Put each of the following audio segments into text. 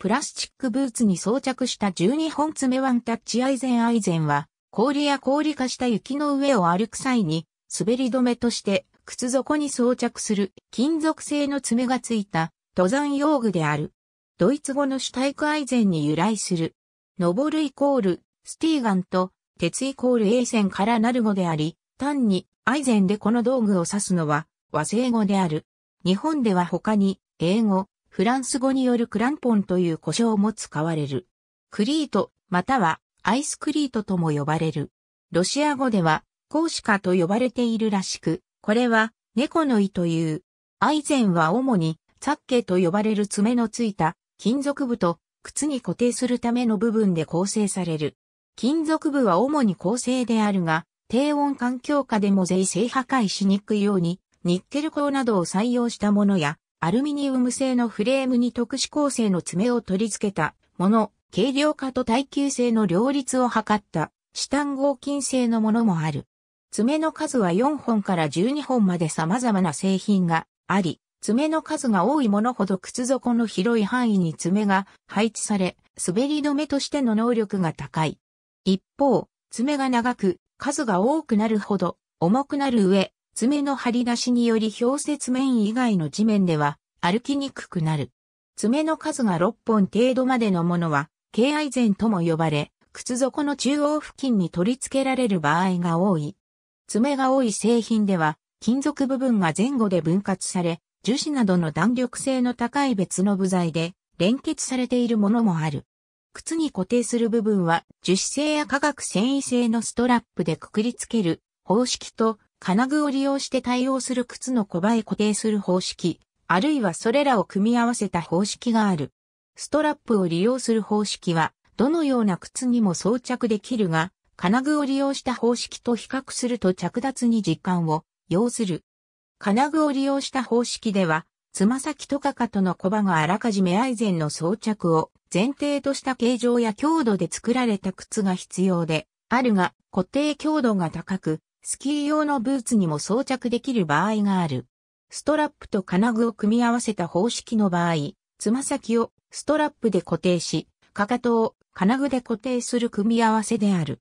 プラスチックブーツに装着した12本爪ワンタッチアイゼンアイゼンは、氷や氷化した雪の上を歩く際に、滑り止めとして靴底に装着する金属製の爪がついた登山用具である。ドイツ語のシュタイクアイゼンに由来する。登るイコール、スティーガンと、鉄イコールエインからなる語であり、単にアイゼンでこの道具を指すのは和製語である。日本では他に英語、フランス語によるクランポンという呼称も使われる。クリート、またはアイスクリートとも呼ばれる。ロシア語では、コーシカと呼ばれているらしく、これは猫の胃という。アイゼンは主にサッケと呼ばれる爪のついた金属部と靴に固定するための部分で構成される。金属部は主に構成であるが、低温環境下でも税制破壊しにくいように、ニッケル鋼などを採用したものや、アルミニウム製のフレームに特殊構成の爪を取り付けたもの、軽量化と耐久性の両立を図ったシタン合金製のものもある。爪の数は4本から12本まで様々な製品があり、爪の数が多いものほど靴底の広い範囲に爪が配置され、滑り止めとしての能力が高い。一方、爪が長く、数が多くなるほど重くなる上、爪の張り出しにより氷雪面以外の地面では歩きにくくなる。爪の数が6本程度までのものは、敬愛膳とも呼ばれ、靴底の中央付近に取り付けられる場合が多い。爪が多い製品では、金属部分が前後で分割され、樹脂などの弾力性の高い別の部材で連結されているものもある。靴に固定する部分は樹脂製や化学繊維製のストラップでくくりつける方式と金具を利用して対応する靴のコバへ固定する方式、あるいはそれらを組み合わせた方式がある。ストラップを利用する方式は、どのような靴にも装着できるが、金具を利用した方式と比較すると着脱に時間を要する。金具を利用した方式では、つま先とかかとのコバがあらかじめアイゼンの装着を前提とした形状や強度で作られた靴が必要で、あるが固定強度が高く、スキー用のブーツにも装着できる場合がある。ストラップと金具を組み合わせた方式の場合、つま先をストラップで固定し、かかとを金具で固定する組み合わせである。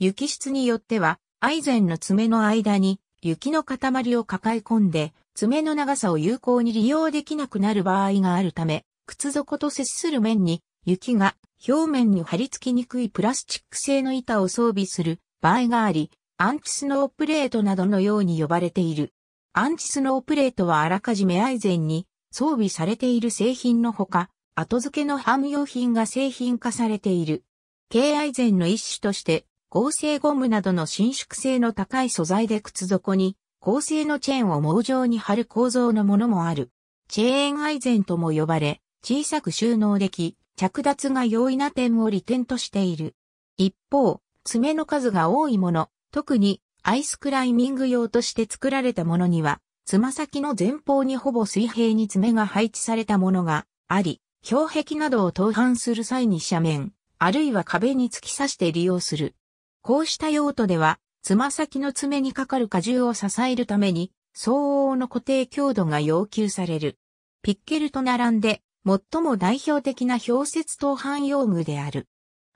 雪質によっては、アイゼンの爪の間に雪の塊を抱え込んで、爪の長さを有効に利用できなくなる場合があるため、靴底と接する面に雪が表面に貼り付きにくいプラスチック製の板を装備する場合があり、アンチスノープレートなどのように呼ばれている。アンチスノープレートはあらかじめアイゼンに装備されている製品のほか、後付けのハム用品が製品化されている。軽アイゼンの一種として、合成ゴムなどの伸縮性の高い素材で靴底に、合成のチェーンを網状に貼る構造のものもある。チェーンアイゼンとも呼ばれ、小さく収納でき、着脱が容易な点を利点としている。一方、爪の数が多いもの、特にアイスクライミング用として作られたものには、つま先の前方にほぼ水平に爪が配置されたものがあり、氷壁などを投範する際に斜面、あるいは壁に突き刺して利用する。こうした用途では、つま先の爪にかかる荷重を支えるために、相応の固定強度が要求される。ピッケルと並んで、最も代表的な氷雪投範用具である。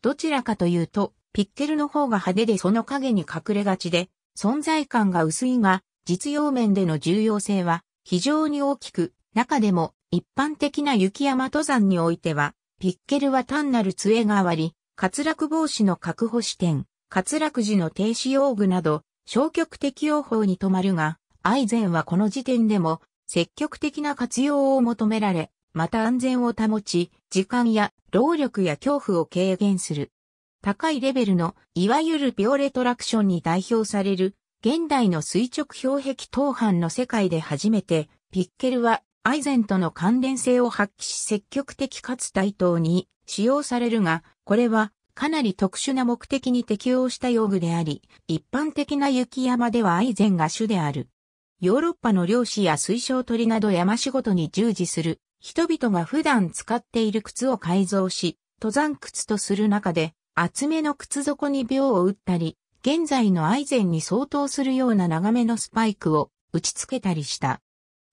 どちらかというと、ピッケルの方が派手でその影に隠れがちで、存在感が薄いが、実用面での重要性は非常に大きく、中でも一般的な雪山登山においては、ピッケルは単なる杖代わり、滑落防止の確保視点、滑落時の停止用具など、消極的用法に止まるが、アイゼンはこの時点でも積極的な活用を求められ、また安全を保ち、時間や労力や恐怖を軽減する。高いレベルの、いわゆるピオレトラクションに代表される、現代の垂直氷壁等半の世界で初めて、ピッケルはアイゼンとの関連性を発揮し積極的かつ対等に使用されるが、これはかなり特殊な目的に適応した用具であり、一般的な雪山ではアイゼンが主である。ヨーロッパの漁師や水晶鳥など山仕事に従事する人々が普段使っている靴を改造し、登山靴とする中で、厚めの靴底に秒を打ったり、現在のアイゼンに相当するような長めのスパイクを打ち付けたりした。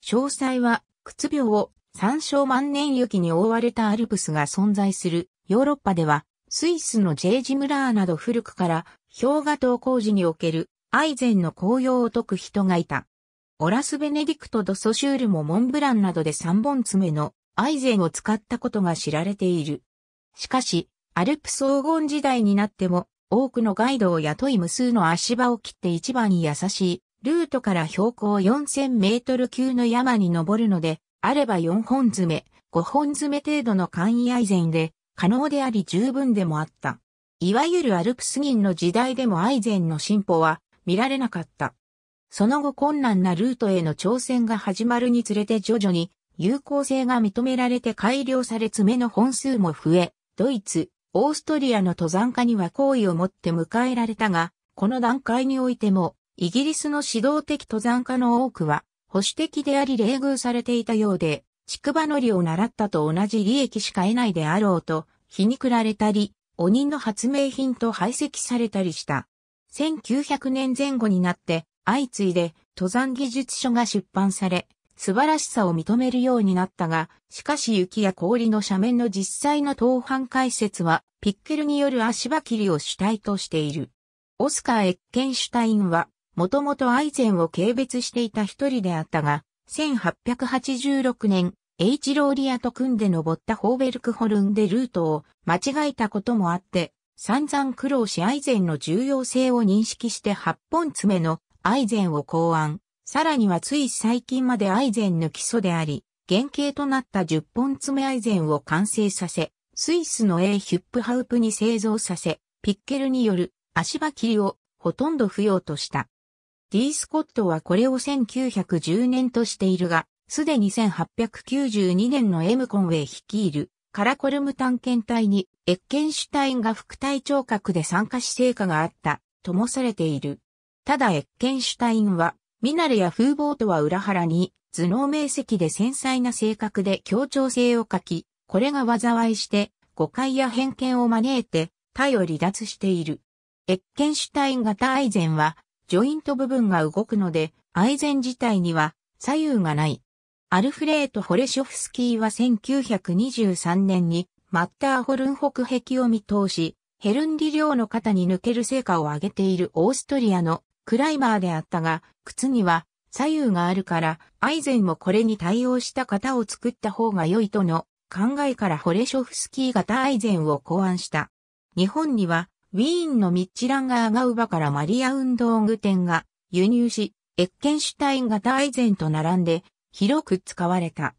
詳細は、靴秒を山椒万年雪に覆われたアルプスが存在するヨーロッパでは、スイスのジェージムラーなど古くから氷河島工事におけるアイゼンの紅葉を解く人がいた。オラス・ベネディクト・ド・ソシュールもモンブランなどで3本爪のアイゼンを使ったことが知られている。しかし、アルプス黄時代になっても、多くのガイドを雇い無数の足場を切って一番優しい、ルートから標高4000メートル級の山に登るので、あれば4本詰め、5本詰め程度の簡易愛禅で、可能であり十分でもあった。いわゆるアルプス銀の時代でも愛禅の進歩は見られなかった。その後困難なルートへの挑戦が始まるにつれて徐々に有効性が認められて改良され爪の本数も増え、ドイツ、オーストリアの登山家には好意を持って迎えられたが、この段階においても、イギリスの指導的登山家の多くは、保守的であり冷遇されていたようで、畜馬乗りを習ったと同じ利益しか得ないであろうと、皮肉られたり、お人の発明品と排斥されたりした。1900年前後になって、相次いで登山技術書が出版され、素晴らしさを認めるようになったが、しかし雪や氷の斜面の実際の当反解説は、ピッケルによる足場切りを主体としている。オスカー・エッケンシュタインは、もともとアイゼンを軽蔑していた一人であったが、1886年、エイチローリアと組んで登ったホーベルクホルンでルートを間違えたこともあって、散々苦労しアイゼンの重要性を認識して8本爪のアイゼンを考案。さらにはつい最近までアイゼンの基礎であり、原型となった10本詰めアイゼンを完成させ、スイスの A ヒュップハウプに製造させ、ピッケルによる足場切りをほとんど不要とした。D スコットはこれを1910年としているが、すでに1892年の M コンウェイ率いるカラコルム探検隊にエッケンシュタインが副隊長格で参加し成果があったともされている。ただエッケンシュタインはミナレや風貌とは裏腹に、頭脳明晰で繊細な性格で協調性を欠き、これが災いして、誤解や偏見を招いて、体を離脱している。エッケンシュタイン型アイゼンは、ジョイント部分が動くので、アイゼン自体には左右がない。アルフレート・ホレショフスキーは1923年に、マッターホルン北壁を見通し、ヘルンディ領の肩に抜ける成果を上げているオーストリアのクライマーであったが、靴には左右があるから、アイゼンもこれに対応した型を作った方が良いとの考えからホレショフスキー型アイゼンを考案した。日本には、ウィーンのミッチランガーガウバからマリア運動具店が輸入し、エッケンシュタイン型アイゼンと並んで、広く使われた。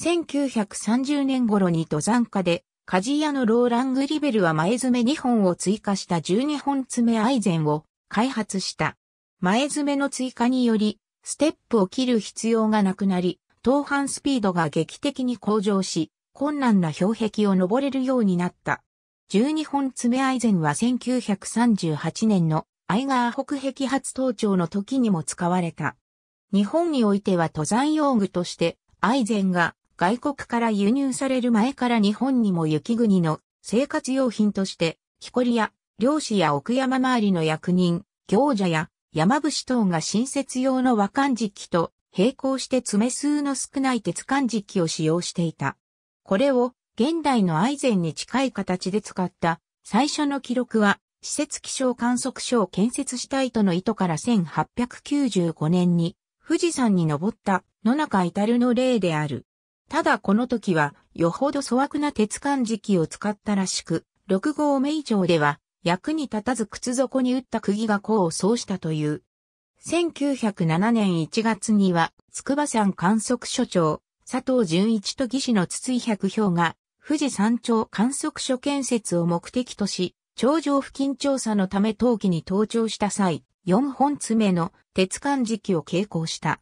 1930年頃に登山家で、鍛冶屋のローラングリベルは前爪2本を追加した12本爪アイゼンを開発した。前詰めの追加により、ステップを切る必要がなくなり、投範スピードが劇的に向上し、困難な氷壁を登れるようになった。12本爪アイゼンは1938年のアイガー北壁初登頂の時にも使われた。日本においては登山用具として、アイゼンが外国から輸入される前から日本にも雪国の生活用品として、木こりや漁師や奥山周りの役人、行者や山伏等が新設用の和漢磁器と並行して爪数の少ない鉄漢磁器を使用していた。これを現代の愛禅に近い形で使った最初の記録は施設気象観測所を建設したいとの意図から1895年に富士山に登った野中至るの例である。ただこの時はよほど粗悪な鉄管磁器を使ったらしく、6号目以上では役に立たず靴底に打った釘が功を奏したという。1907年1月には、筑波山観測所長、佐藤淳一と技師の筒井百氷が、富士山頂観測所建設を目的とし、頂上付近調査のため陶器に登頂した際、4本爪の鉄管時期を傾向した。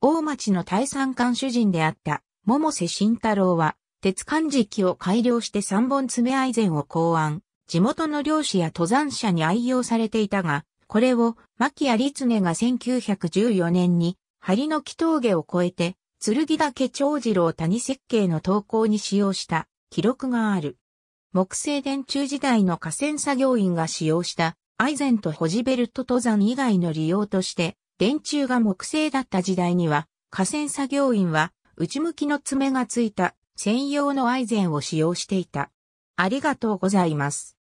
大町の大山館主人であった、桃瀬慎太郎は、鉄管時期を改良して3本爪愛禅を考案。地元の漁師や登山者に愛用されていたが、これを牧谷立根が1914年に、針の木峠を越えて、剣岳長次郎谷設計の投稿に使用した記録がある。木製電柱時代の河川作業員が使用したアイゼンとホジベルト登山以外の利用として、電柱が木製だった時代には、河川作業員は内向きの爪がついた専用のアイゼンを使用していた。ありがとうございます。